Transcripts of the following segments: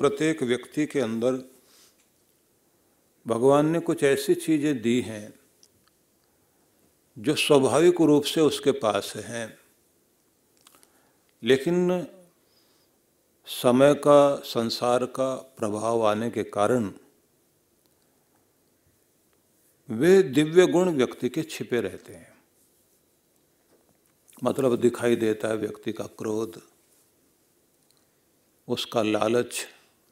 प्रत्येक व्यक्ति के अंदर भगवान ने कुछ ऐसी चीज़ें दी हैं जो स्वाभाविक रूप से उसके पास हैं लेकिन समय का संसार का प्रभाव आने के कारण वे दिव्य गुण व्यक्ति के छिपे रहते हैं मतलब दिखाई देता है व्यक्ति का क्रोध उसका लालच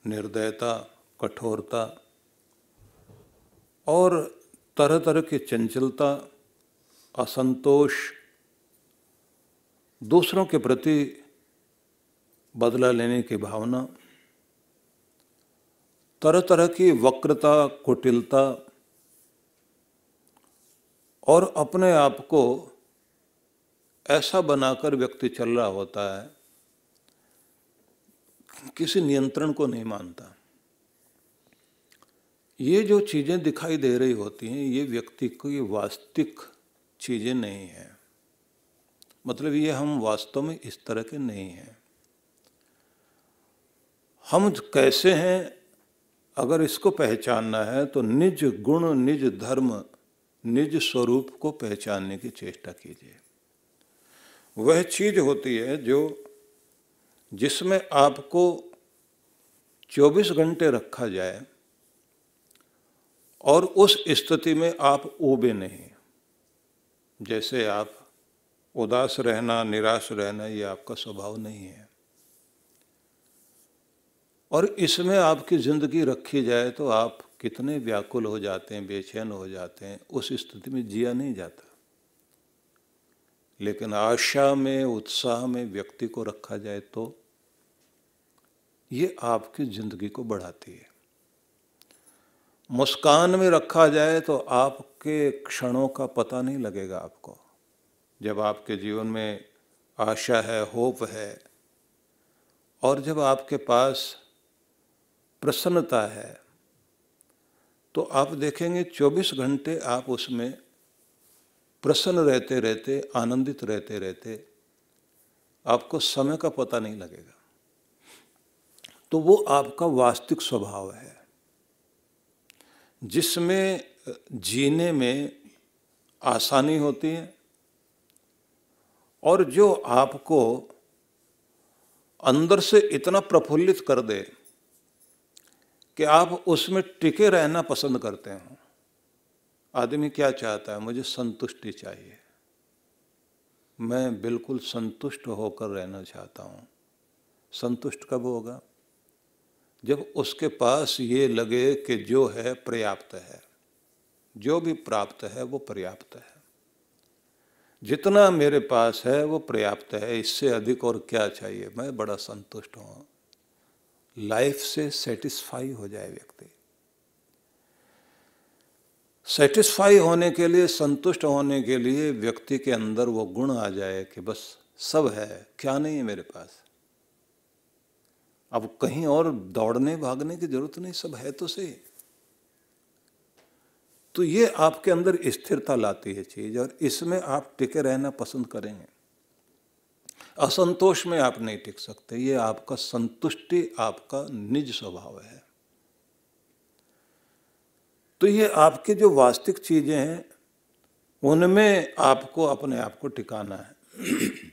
निर्दयता कठोरता और तरह तरह की चंचलता असंतोष दूसरों के प्रति बदला लेने की भावना तरह तरह की वक्रता कुटिलता और अपने आप को ऐसा बनाकर व्यक्ति चल रहा होता है किसी नियंत्रण को नहीं मानता ये जो चीज़ें दिखाई दे रही होती हैं ये व्यक्ति की वास्तविक चीज़ें नहीं हैं मतलब ये हम वास्तव में इस तरह के नहीं हैं हम कैसे हैं अगर इसको पहचानना है तो निज गुण निज धर्म निज स्वरूप को पहचानने की चेष्टा कीजिए वह चीज़ होती है जो जिसमें आपको 24 घंटे रखा जाए और उस स्थिति में आप ओबे नहीं जैसे आप उदास रहना निराश रहना ये आपका स्वभाव नहीं है और इसमें आपकी ज़िंदगी रखी जाए तो आप कितने व्याकुल हो जाते हैं बेचैन हो जाते हैं उस स्थिति में जिया नहीं जाता लेकिन आशा में उत्साह में व्यक्ति को रखा जाए तो ये आपकी ज़िंदगी को बढ़ाती है मुस्कान में रखा जाए तो आपके क्षणों का पता नहीं लगेगा आपको जब आपके जीवन में आशा है होप है और जब आपके पास प्रसन्नता है तो आप देखेंगे 24 घंटे आप उसमें प्रसन्न रहते रहते आनंदित रहते रहते आपको समय का पता नहीं लगेगा तो वो आपका वास्तविक स्वभाव है जिसमें जीने में आसानी होती है और जो आपको अंदर से इतना प्रफुल्लित कर दे कि आप उसमें टिके रहना पसंद करते हो आदमी क्या चाहता है मुझे संतुष्टि चाहिए मैं बिल्कुल संतुष्ट होकर रहना चाहता हूँ संतुष्ट कब होगा जब उसके पास ये लगे कि जो है पर्याप्त है जो भी प्राप्त है वो पर्याप्त है जितना मेरे पास है वो पर्याप्त है इससे अधिक और क्या चाहिए मैं बड़ा संतुष्ट हूँ लाइफ से सेटिस्फाई हो जाए व्यक्ति सेटिस्फाई होने के लिए संतुष्ट होने के लिए व्यक्ति के अंदर वो गुण आ जाए कि बस सब है क्या नहीं है मेरे पास अब कहीं और दौड़ने भागने की जरूरत नहीं सब है तो सही तो ये आपके अंदर स्थिरता लाती है चीज और इसमें आप टिके रहना पसंद करेंगे असंतोष में आप नहीं टिक सकते ये आपका संतुष्टि आपका निज स्वभाव है तो ये आपके जो वास्तविक चीज़ें हैं उनमें आपको अपने आप को टिकाना है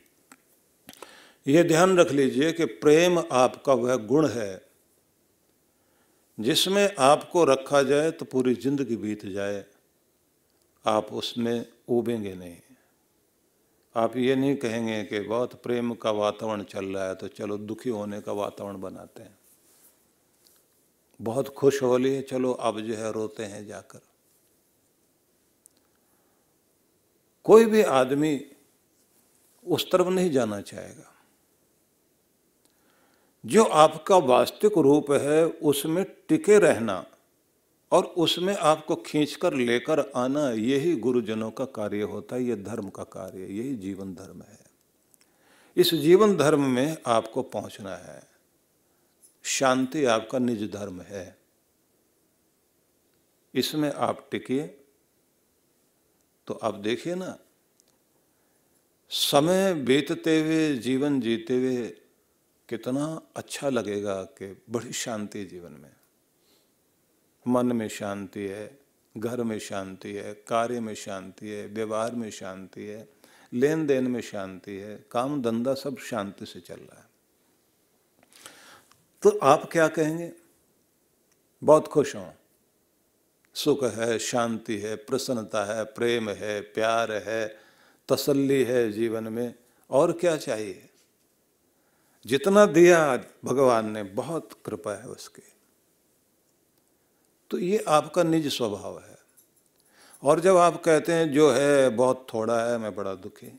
ये ध्यान रख लीजिए कि प्रेम आपका वह गुण है जिसमें आपको रखा जाए तो पूरी जिंदगी बीत जाए आप उसमें उबेंगे नहीं आप ये नहीं कहेंगे कि बहुत प्रेम का वातावरण चल रहा है तो चलो दुखी होने का वातावरण बनाते हैं बहुत खुश हो लिए चलो अब जो है रोते हैं जाकर कोई भी आदमी उस तरफ नहीं जाना चाहेगा जो आपका वास्तविक रूप है उसमें टिके रहना और उसमें आपको खींचकर लेकर आना यही गुरुजनों का कार्य होता है ये धर्म का कार्य यही जीवन धर्म है इस जीवन धर्म में आपको पहुंचना है शांति आपका निज धर्म है इसमें आप टिकिए तो आप देखिए ना समय बीतते हुए जीवन जीते हुए कितना अच्छा लगेगा कि बड़ी शांति जीवन में मन में शांति है घर में शांति है कार्य में शांति है व्यवहार में शांति है लेन देन में शांति है काम धंधा सब शांति से चल रहा है तो आप क्या कहेंगे बहुत खुश हों सुख है शांति है प्रसन्नता है प्रेम है प्यार है तसल्ली है जीवन में और क्या चाहिए जितना दिया भगवान ने बहुत कृपा है उसकी तो ये आपका निज स्वभाव है और जब आप कहते हैं जो है बहुत थोड़ा है मैं बड़ा दुखी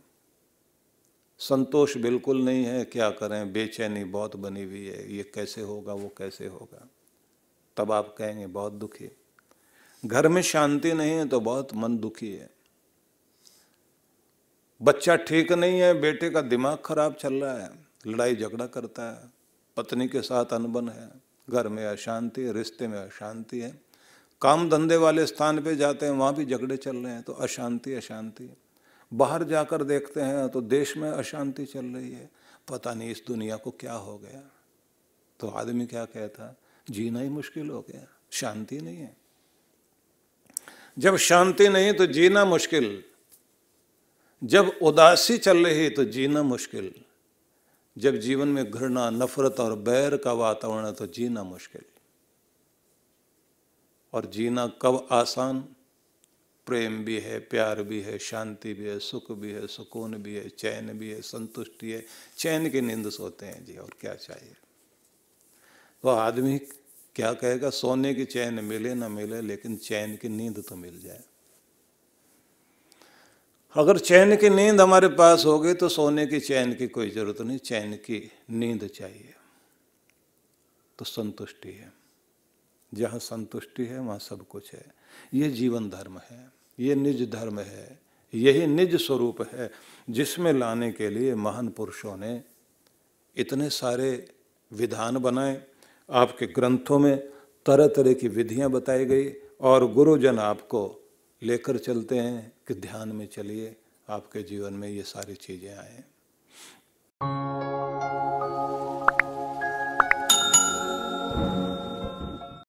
संतोष बिल्कुल नहीं है क्या करें बेचैनी बहुत बनी हुई है ये कैसे होगा वो कैसे होगा तब आप कहेंगे बहुत दुखी घर में शांति नहीं है तो बहुत मन दुखी है बच्चा ठीक नहीं है बेटे का दिमाग खराब चल रहा है लड़ाई झगड़ा करता है पत्नी के साथ अनबन है घर में अशांति है रिश्ते में अशांति है काम धंधे वाले स्थान पे जाते हैं वहाँ भी झगड़े चल रहे हैं तो अशांति अशांति है बाहर जाकर देखते हैं तो देश में अशांति चल रही है पता नहीं इस दुनिया को क्या हो गया तो आदमी क्या कहता जीना ही मुश्किल हो गया शांति नहीं है जब शांति नहीं तो जीना मुश्किल जब उदासी चल रही तो जीना मुश्किल जब जीवन में घृणा नफरत और बैर का वातावरण है तो जीना मुश्किल और जीना कब आसान प्रेम भी है प्यार भी है शांति भी है सुख भी है सुकून भी है चैन भी है संतुष्टि है चैन के नींद सोते हैं जी और क्या चाहिए तो आदमी क्या कहेगा सोने की चैन मिले ना मिले लेकिन चैन की नींद तो मिल जाए अगर चैन की नींद हमारे पास हो गई तो सोने की चैन की कोई जरूरत नहीं चैन की नींद चाहिए तो संतुष्टि है जहाँ संतुष्टि है वहाँ सब कुछ है ये जीवन धर्म है ये निज धर्म है यही निज स्वरूप है जिसमें लाने के लिए महान पुरुषों ने इतने सारे विधान बनाए आपके ग्रंथों में तरह तरह की विधियाँ बताई गई और गुरुजन आपको लेकर चलते हैं कि ध्यान में चलिए आपके जीवन में ये सारी चीज़ें आएँ